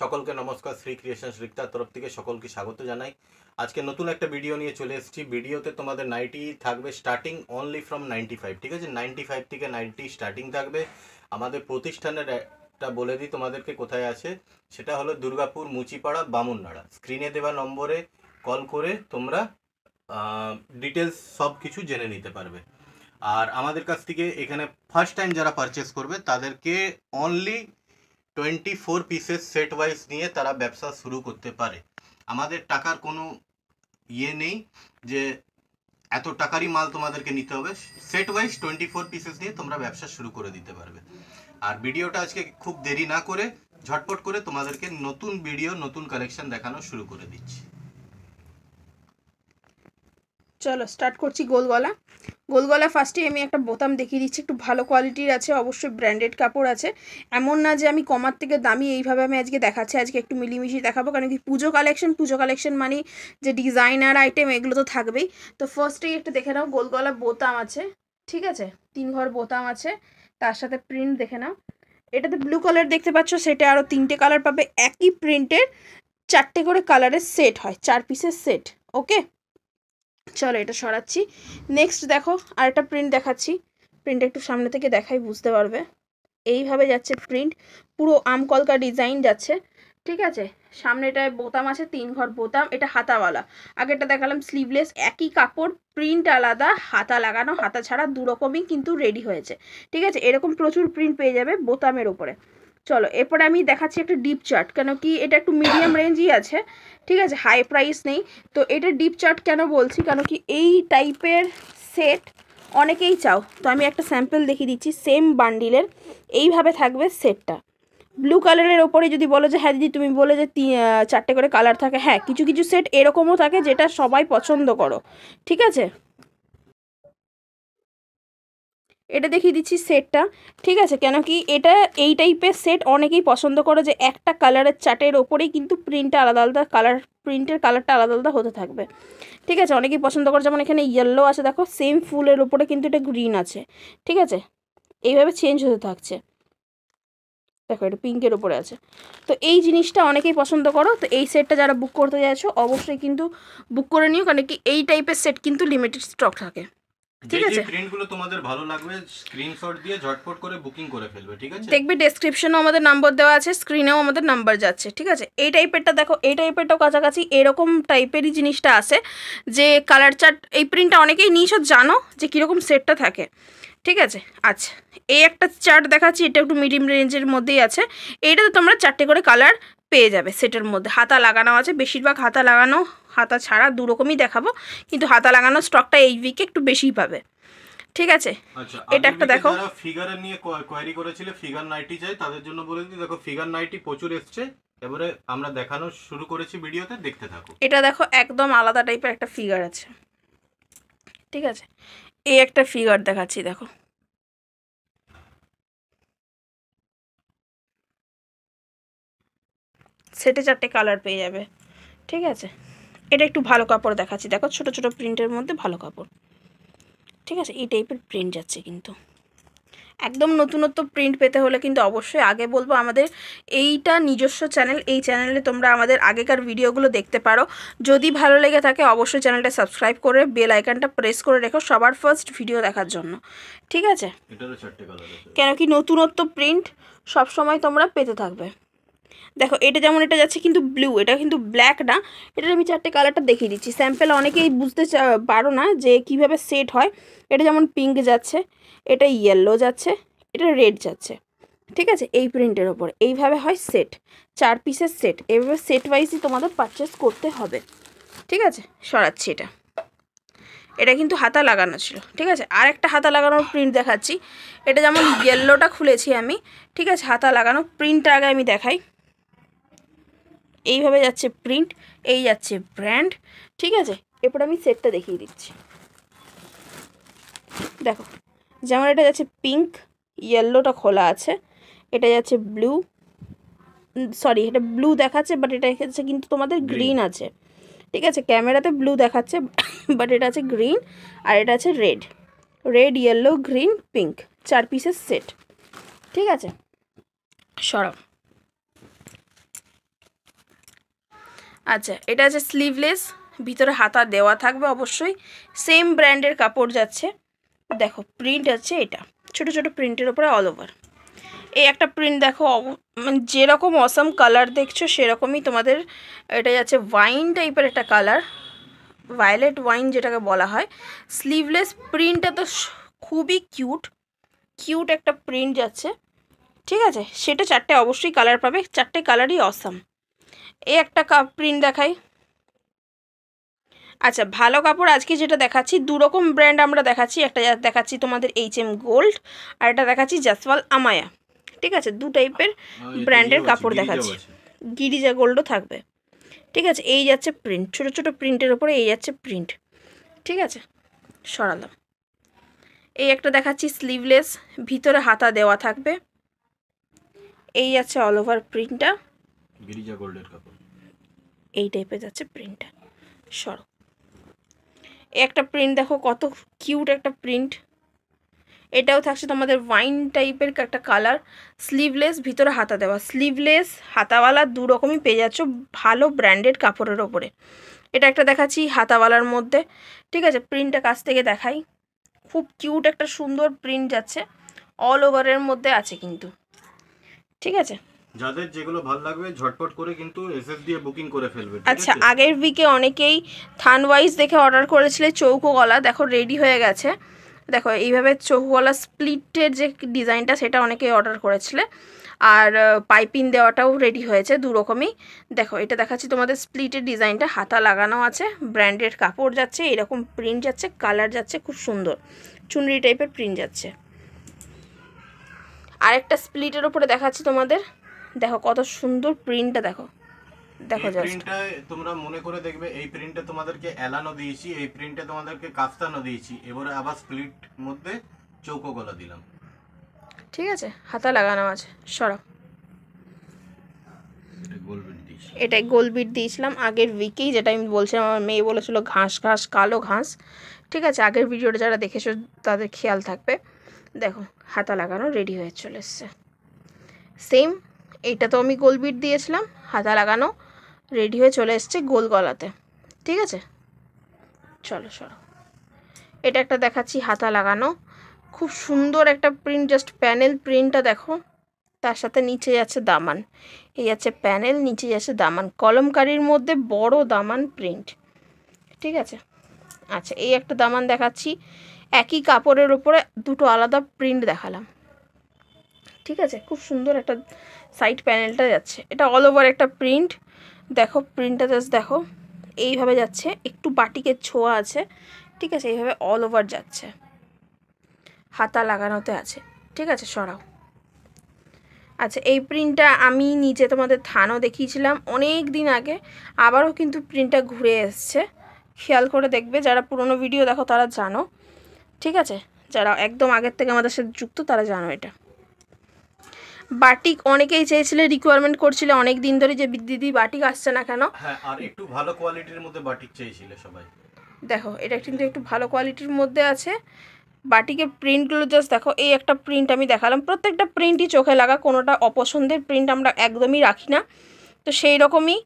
সকলকে নমস্কার শ্রী ক্রিয়েশন রিক্তার তরফ থেকে সকলকে স্বাগত জানাই আজকে নতুন একটা ভিডিও নিয়ে চলে এসেছি ভিডিওতে তোমাদের নাইটি থাকবে starting only from ninety five ঠিক আছে নাইনটি ফাইভ থেকে নাইনটি স্টার্টিং থাকবে আমাদের প্রতিষ্ঠানের একটা বলে দিই তোমাদেরকে কোথায় আছে সেটা হলো দুর্গাপুর মুচিপাড়া বামুননাড়া স্ক্রিনে দেওয়া নম্বরে কল করে তোমরা ডিটেলস সব কিছু জেনে নিতে পারবে আর আমাদের কাছ থেকে এখানে ফার্স্ট টাইম যারা পারচেস করবে তাদেরকে only twenty four pieces set wise নিয়ে তারা ব্যবসা শুরু করতে পারে আমাদের টাকার কোনো ইয়ে নেই যে এত টাকারই মাল তোমাদেরকে নিতে হবে set wise twenty four pieces নিয়ে তোমরা ব্যবসা শুরু করে দিতে পারবে আর ভিডিওটা আজকে খুব দেরি না করে ঝটপট করে তোমাদেরকে নতুন ভিডিও নতুন কালেকশন দেখানো শুরু করে দিচ্ছি চলো স্টার্ট করছি গোল গলা ফার্স্টে আমি একটা বোতাম দেখিয়ে দিচ্ছি একটু ভালো কোয়ালিটির আছে অবশ্যই ব্র্যান্ডেড কাপড় আছে এমন না যে আমি কমার থেকে দামি এইভাবে আমি আজকে দেখাচ্ছি আজকে একটু মিলিমিশি দেখাবো কারণ কি পুজো কালেকশন পুজো কালেকশন মানে যে ডিজাইনার আইটেম এগুলো তো থাকবেই তো ফার্স্টেই একটা দেখে নাও গোলগলা বোতাম আছে ঠিক আছে তিন ঘর বোতাম আছে তার সাথে প্রিন্ট দেখে নাও এটাতে ব্লু কালার দেখতে পাচ্ছ সেটা আরও তিনটে কালার পাবে একই প্রিন্টের চারটে করে কালারের সেট হয় চার পিসের সেট ওকে চলো এটা সরাচ্ছি নেক্সট দেখো আর একটা প্রিন্ট দেখাচ্ছি প্রিন্টটা একটু সামনে থেকে দেখাই বুঝতে পারবে এইভাবে যাচ্ছে প্রিন্ট পুরো আমকলকা ডিজাইন যাচ্ছে ঠিক আছে সামনেটায় বোতাম আছে তিন ঘর বোতাম এটা হাতাওয়ালা আগেরটা দেখালাম স্লিভলেস একই কাপড় প্রিন্ট আলাদা হাতা লাগানো হাতা ছাড়া দুরকমই কিন্তু রেডি হয়েছে ঠিক আছে এরকম প্রচুর প্রিন্ট পেয়ে যাবে বোতামের ওপরে চলো এরপরে আমি দেখাচ্ছি একটা ডিপ চার্ট কেন কি এটা একটু মিডিয়াম রেঞ্জই আছে ঠিক আছে হাই প্রাইস নেই তো এটা ডিপ চার্ট কেন বলছি কেন কি এই টাইপের সেট অনেকেই চাও তো আমি একটা স্যাম্পেল দেখিয়ে দিচ্ছি সেম বান্ডিলের এইভাবে থাকবে সেটটা ব্লু কালারের ওপরে যদি বলো যে হ্যাঁ দিদি তুমি বলে যে চারটে করে কালার থাকে হ্যাঁ কিছু কিছু সেট এরকমও থাকে যেটা সবাই পছন্দ করো ঠিক আছে এটা দেখিয়ে দিচ্ছি সেটটা ঠিক আছে কেন কি এটা এই টাইপের সেট অনেকেই পছন্দ করে যে একটা কালারের চার্টের ওপরেই কিন্তু প্রিন্টটা আলাদা আলাদা কালার প্রিন্টের কালারটা আলাদা আলাদা হতে থাকবে ঠিক আছে অনেকেই পছন্দ করে যেমন এখানে ইয়েলো আছে দেখো সেম ফুলের ওপরে কিন্তু এটা গ্রিন আছে ঠিক আছে এইভাবে চেঞ্জ হতে থাকছে দেখো এটা পিঙ্কের ওপরে আছে তো এই জিনিসটা অনেকেই পছন্দ করো তো এই সেটটা যারা বুক করতে যাচ্ছ অবশ্যই কিন্তু বুক করে নিও কারণ কি এই টাইপের সেট কিন্তু লিমিটেড স্টক থাকে ঠিক আছে প্রিন্টগুলো তোমাদের আমাদের দেওয়া আছে স্ক্রিনেও আমাদের নাম্বার যাচ্ছে ঠিক আছে এই টাইপেরটা দেখো এই টাইপেরটাও কাছাকাছি এরকম টাইপেরই জিনিসটা যে কালার চার্ট এই প্রিন্টটা অনেকেই নিয়েছো জানো যে কীরকম সেটটা থাকে ঠিক আছে আচ্ছা এই একটা চার্ট দেখাচ্ছি এটা একটু মিডিয়াম রেঞ্জের মধ্যেই আছে এইটাতে তোমরা চারটে করে কালার পেয়ে যাবে সেটের মধ্যে হাতা লাগানো আছে বেশিরভাগ হাতা লাগানো হাতা ছাড়া দুরকমই দেখাবো কিন্তু হাতা লাগানো স্টকটা এই উইকে একটু বেশিই পাবে ঠিক আছে আচ্ছা, এটা একটা দেখো ফিগারের নিয়ে কোয়ারি করেছিল ফিগার নাইটি চাই তাদের জন্য বলে দিই দেখো ফিগার নাইটি প্রচুর এসছে এবারে আমরা দেখানো শুরু করেছি ভিডিওতে দেখতে থাকো এটা দেখো একদম আলাদা টাইপের একটা ফিগার আছে ঠিক আছে এই একটা ফিগার দেখাচ্ছি দেখো সেটে চারটে কালার পেয়ে যাবে ঠিক আছে এটা একটু ভালো কাপড় দেখাচ্ছি দেখো ছোট ছোট প্রিন্টের মধ্যে ভালো কাপড় ঠিক আছে এই টাইপের প্রিন্ট যাচ্ছে কিন্তু একদম নতুনত্ব প্রিন্ট পেতে হলে কিন্তু অবশ্যই আগে বলবো আমাদের এইটা নিজস্ব চ্যানেল এই চ্যানেলে তোমরা আমাদের আগেকার ভিডিওগুলো দেখতে পারো যদি ভালো লেগে থাকে অবশ্যই চ্যানেলটা সাবস্ক্রাইব করে বেল আইকনটা প্রেস করে রেখো সবার ফার্স্ট ভিডিও দেখার জন্য ঠিক আছে কেন কি নতুনত্ব প্রিন্ট সবসময় তোমরা পেতে থাকবে দেখো এটা যেমন এটা যাচ্ছে কিন্তু ব্লু এটা কিন্তু ব্ল্যাক না এটার আমি চারটে কালারটা দেখিয়ে দিচ্ছি স্যাম্পেল অনেকেই বুঝতে পারো না যে কিভাবে সেট হয় এটা যেমন পিঙ্ক যাচ্ছে এটা ইয়েলো যাচ্ছে এটা রেড যাচ্ছে ঠিক আছে এই প্রিন্টের ওপর এইভাবে হয় সেট চার পিসের সেট এইভাবে সেট ওয়াইজই তোমাদের পারচেস করতে হবে ঠিক আছে সরাচ্ছি এটা এটা কিন্তু হাতা লাগানো ছিল ঠিক আছে আর একটা হাতা লাগানোর প্রিন্ট দেখাচ্ছি এটা যেমন ইয়েলোটা খুলেছি আমি ঠিক আছে হাতা লাগানো প্রিন্টটা আগে আমি দেখাই এইভাবে যাচ্ছে প্রিন্ট এই যাচ্ছে ব্র্যান্ড ঠিক আছে এরপর আমি সেটটা দেখিয়ে দিচ্ছি দেখো যেমন এটা যাচ্ছে পিঙ্ক ইয়েলোটা খোলা আছে এটা যাচ্ছে ব্লু সরি এটা ব্লু দেখাচ্ছে বাট এটা হচ্ছে কিন্তু তোমাদের গ্রিন আছে ঠিক আছে ক্যামেরাতে ব্লু দেখাচ্ছে বাট এটা আছে গ্রিন আর এটা আছে red red yellow green pink চার পিসের সেট ঠিক আছে সরব আচ্ছা এটা আছে স্লিভলেস ভিতরে হাতা দেওয়া থাকবে অবশ্যই সেম ব্র্যান্ডের কাপড় যাচ্ছে দেখো প্রিন্ট আছে এটা ছোট ছোট প্রিন্টের ওপরে অল ওভার এই একটা প্রিন্ট দেখো মানে যেরকম অসম কালার দেখছো সেরকমই তোমাদের এটা যাচ্ছে ওয়াইন টাইপের একটা কালার ভায়োলেট ওয়াইন যেটাকে বলা হয় স্লিভলেস প্রিন্টটা তো খুবই কিউট কিউট একটা প্রিন্ট যাচ্ছে ঠিক আছে সেটা চারটে অবশ্যই কালার পাবে চারটে কালারই অসাম এই একটা কাপ প্রিন্ট দেখাই আচ্ছা ভালো কাপড় আজকে যেটা দেখাচ্ছি দুরকম ব্র্যান্ড আমরা দেখাচ্ছি একটা দেখাচ্ছি তোমাদের এইচ এম গোল্ড আর একটা দেখাচ্ছি জাসওয়াল আমায়া ঠিক আছে দু হ্যাঁ, টাইপের ব্র্যান্ডের কাপড় দেখাচ্ছি গিরিজা গোল্ডও থাকবে ঠিক আছে এই যাচ্ছে প্রিন্ট ছোট ছোট প্রিন্টের ওপরে এই যাচ্ছে প্রিন্ট ঠিক আছে সরালাম এই একটা দেখাচ্ছি স্লিভলেস ভিতরে হাতা দেওয়া থাকবে এই যাচ্ছে অল ওভার প্রিন্টটা গিরিজা গোল্ডের কাপড় এই টাইপের যাচ্ছে প্রিন্টটা সরব একটা প্রিন্ট দেখো কত কিউট একটা প্রিন্ট এটাও থাকছে তোমাদের ওয়াইন টাইপের একটা কালার স্লিভলেস ভিতরে হাতা দেওয়া স্লিভলেস হাতাওয়ালা দু রকমই পেয়ে যাচ্ছ ভালো ব্র্যান্ডেড কাপড়ের ওপরে এটা একটা দেখাচ্ছি হাতাওয়ালার মধ্যে ঠিক আছে প্রিন্টটা কাছ থেকে দেখাই খুব কিউট একটা সুন্দর প্রিন্ট যাচ্ছে অল ওভারের মধ্যে আছে কিন্তু ঠিক আছে যাদের যেগুলো ভালো লাগবে ঝটপট করে কিন্তু এসএস দিয়ে বুকিং করে ফেলবে আচ্ছা আগের উইকে অনেকেই থান ওয়াইজ দেখে অর্ডার করেছিলে চৌকো গলা দেখো রেডি হয়ে গেছে দেখো এইভাবে চৌকো গলা স্প্লিটের যে ডিজাইনটা সেটা অনেকেই অর্ডার করেছিলে আর পাইপিং দেওয়াটাও রেডি হয়েছে দু রকমই দেখো এটা দেখাচ্ছি তোমাদের স্প্লিটের ডিজাইনটা হাতা লাগানো আছে ব্র্যান্ডেড কাপড় যাচ্ছে এরকম প্রিন্ট যাচ্ছে কালার যাচ্ছে খুব সুন্দর চুনরি টাইপের প্রিন্ট যাচ্ছে আরেকটা স্প্লিটের ওপরে দেখাচ্ছি তোমাদের দেখো কত সুন্দর প্রিন্টটা দেখো দেখো প্রিন্টটা তোমরা মনে করে দেখবে এই প্রিন্টে তোমাদেরকে এলানো দিয়েছি এই প্রিন্টে তোমাদেরকে কাফতানো দিয়েছি এবারে আবার স্প্লিট মধ্যে চৌকো গলা দিলাম ঠিক আছে হাতা লাগানো আছে সরো এটাই গোল বিট দিয়েছিলাম আগের উইকেই যেটা আমি বলছিলাম আমার মেয়ে বলেছিল ঘাস ঘাস কালো ঘাস ঠিক আছে আগের ভিডিওটা যারা দেখেছো তাদের খেয়াল থাকবে দেখো হাতা লাগানো রেডি হয়ে চলে এসছে সেম এইটা তো আমি গোল বিট দিয়েছিলাম হাতা লাগানো রেডি হয়ে চলে এসছে গোল গলাতে ঠিক আছে চলো চলো এটা একটা দেখাচ্ছি হাতা লাগানো খুব সুন্দর একটা প্রিন্ট জাস্ট প্যানেল প্রিন্টটা দেখো তার সাথে নিচে যাচ্ছে দামান এই আছে প্যানেল নিচে যাচ্ছে দামান কলমকারির মধ্যে বড় দামান প্রিন্ট ঠিক আছে আচ্ছা এই একটা দামান দেখাচ্ছি একই কাপড়ের ওপরে দুটো আলাদা প্রিন্ট দেখালাম ঠিক আছে খুব সুন্দর একটা সাইড প্যানেলটা যাচ্ছে এটা অল ওভার একটা প্রিন্ট দেখো প্রিন্টটা জাস্ট দেখো এইভাবে যাচ্ছে একটু বাটিকের ছোঁয়া আছে ঠিক আছে এইভাবে অল ওভার যাচ্ছে হাতা লাগানোতে আছে ঠিক আছে সরাও আচ্ছা এই প্রিন্টটা আমি নিচে তোমাদের থানও দেখিয়েছিলাম অনেক দিন আগে আবারও কিন্তু প্রিন্টটা ঘুরে এসছে খেয়াল করে দেখবে যারা পুরনো ভিডিও দেখো তারা জানো ঠিক আছে যারা একদম আগের থেকে আমাদের সাথে যুক্ত তারা জানো এটা বাটিক অনেকেই চেয়েছিলে রিকোয়ারমেন্ট করছিলে অনেক দিন ধরে যে দিদি বাটিক আসছে না কেন হ্যাঁ আর একটু ভালো কোয়ালিটির মধ্যে বাটিক চাইছিলে সবাই দেখো এটা কিন্তু একটু ভালো কোয়ালিটির মধ্যে আছে বাটিকের প্রিন্টগুলো জাস্ট দেখো এই একটা প্রিন্ট আমি দেখালাম প্রত্যেকটা প্রিন্টই চোখে লাগা কোনোটা অপছন্দের প্রিন্ট আমরা একদমই রাখি না তো সেই রকমই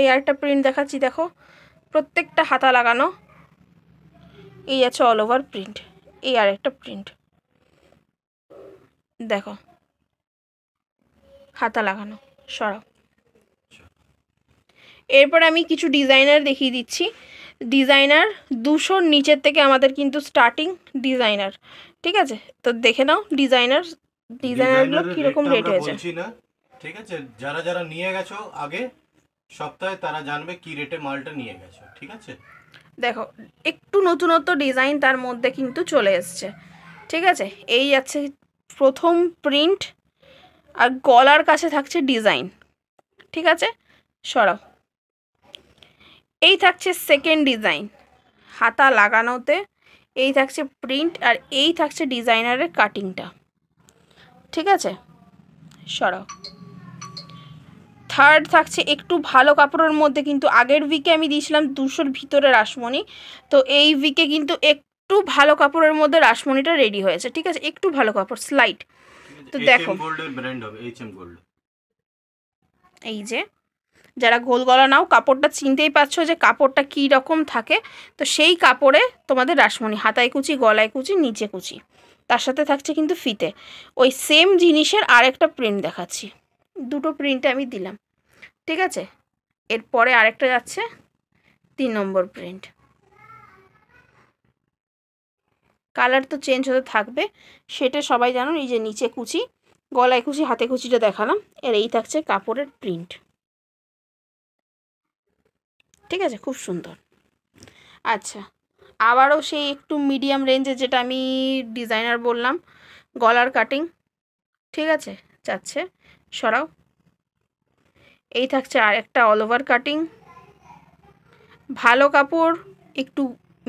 এই একটা প্রিন্ট দেখাচ্ছি দেখো প্রত্যেকটা হাতা লাগানো এই আছে অল ওভার প্রিন্ট এই আর একটা প্রিন্ট দেখো খাতা লাগানো সরাও এরপর আমি কিছু ডিজাইনার দেখিয়ে দিচ্ছি ডিজাইনার দুশোর নিচের থেকে আমাদের কিন্তু স্টার্টিং ডিজাইনার ঠিক আছে তো দেখে নাও ডিজাইনার ডিজাইনারগুলো কীরকম রেট হয়েছে ঠিক আছে যারা যারা নিয়ে গেছো আগে সপ্তাহে তারা জানবে কি রেটে মালটা নিয়ে গেছো ঠিক আছে দেখো একটু নতুনত্ব ডিজাইন তার মধ্যে কিন্তু চলে এসছে ঠিক আছে এই আছে প্রথম প্রিন্ট আর গলার কাছে থাকছে ডিজাইন ঠিক আছে সরাও এই থাকছে সেকেন্ড ডিজাইন হাতা লাগানোতে এই থাকছে প্রিন্ট আর এই থাকছে ডিজাইনারের কাটিংটা ঠিক আছে সরাও থার্ড থাকছে একটু ভালো কাপড়ের মধ্যে কিন্তু আগের উইকে আমি দিয়েছিলাম দুশোর ভিতরে রাসমণি তো এই উইকে কিন্তু একটু ভালো কাপড়ের মধ্যে রাসমণিটা রেডি হয়েছে ঠিক আছে একটু ভালো কাপড় স্লাইট তো দেখো এই যে যারা গোল গলা নাও কাপড়টা চিনতেই পারছো যে কাপড়টা কি রকম থাকে তো সেই কাপড়ে তোমাদের রাসমণি হাতায় কুচি গলায় কুচি নিচে কুচি তার সাথে থাকছে কিন্তু ফিতে ওই সেম জিনিসের আরেকটা প্রিন্ট দেখাচ্ছি দুটো প্রিন্ট আমি দিলাম ঠিক আছে এরপরে আরেকটা যাচ্ছে তিন নম্বর প্রিন্ট কালার তো চেঞ্জ হতে থাকবে সেটা সবাই জানো এই যে নিচে কুচি গলায় কুচি হাতে কুচিটা দেখালাম এর এই থাকছে কাপড়ের প্রিন্ট ঠিক আছে খুব সুন্দর আচ্ছা আবারও সেই একটু মিডিয়াম রেঞ্জে যেটা আমি ডিজাইনার বললাম গলার কাটিং ঠিক আছে যাচ্ছে সরাও এই থাকছে আর একটা অল ওভার কাটিং ভালো কাপড় একটু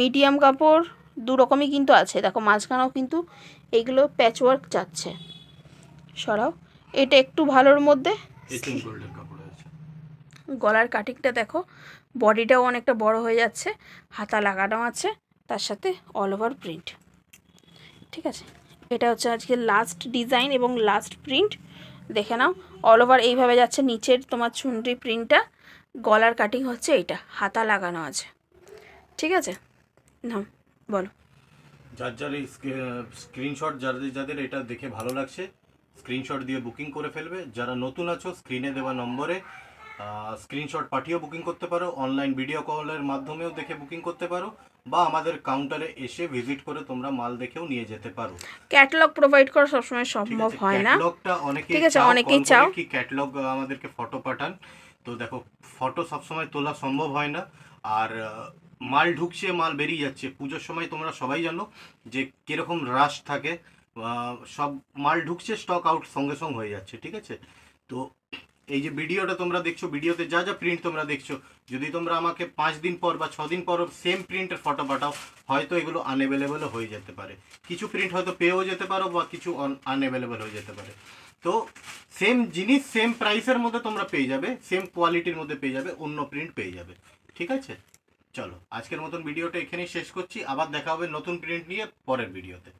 মিডিয়াম কাপড় দু রকমই কিন্তু আছে দেখো মাঝখানেও কিন্তু এইগুলো প্যাচওয়ার্ক যাচ্ছে সরাও এটা একটু ভালোর মধ্যে গলার কাটিংটা দেখো বডিটাও অনেকটা বড় হয়ে যাচ্ছে হাতা লাগানো আছে তার সাথে অল ওভার প্রিন্ট ঠিক আছে এটা হচ্ছে আজকে লাস্ট ডিজাইন এবং লাস্ট প্রিন্ট দেখে নাও অল ওভার এইভাবে যাচ্ছে নিচের তোমার চুনরি প্রিন্টটা গলার কাটিং হচ্ছে এইটা হাতা লাগানো আছে ঠিক আছে নাও বলো যার যার এই স্ক্রিনশট যাদের যাদের এটা দেখে ভালো লাগছে স্ক্রিনশট দিয়ে বুকিং করে ফেলবে যারা নতুন আছো স্ক্রিনে দেওয়া নম্বরে স্ক্রিনশট পাঠিয়েও বুকিং করতে পারো অনলাইন ভিডিও কলের মাধ্যমেও দেখে বুকিং করতে পারো বা আমাদের কাউন্টারে এসে ভিজিট করে তোমরা মাল দেখেও নিয়ে যেতে পারো ক্যাটালগ প্রোভাইড করা সবসময় সম্ভব হয় না ক্যাটালগটা অনেকেই ঠিক আছে অনেকেই চাও কি ক্যাটালগ আমাদেরকে ফটো পাঠান তো দেখো ফটো সবসময় তোলা সম্ভব হয় না আর মাল ঢুকছে মাল বেরিয়ে যাচ্ছে পুজোর সময় তোমরা সবাই জানো যে কীরকম রাশ থাকে সব মাল ঢুকছে স্টক আউট সঙ্গে সঙ্গে হয়ে যাচ্ছে ঠিক আছে তো এই যে ভিডিওটা তোমরা দেখছো ভিডিওতে যা যা প্রিন্ট তোমরা দেখছো যদি তোমরা আমাকে পাঁচ দিন পর বা ছদিন পর সেম প্রিন্টের ফটো পাঠাও হয়তো এগুলো আনএভেলেবেলও হয়ে যেতে পারে কিছু প্রিন্ট হয়তো পেয়েও যেতে পারো বা কিছু আনঅ্যাভেলেবেল হয়ে যেতে পারে তো সেম জিনিস সেম প্রাইসের মধ্যে তোমরা পেয়ে যাবে সেম কোয়ালিটির মধ্যে পেয়ে যাবে অন্য প্রিন্ট পেয়ে যাবে ঠিক আছে চলো আজকের মতন ভিডিওটা এখানেই শেষ করছি আবার দেখা হবে নতুন প্রিন্ট নিয়ে পরের ভিডিওতে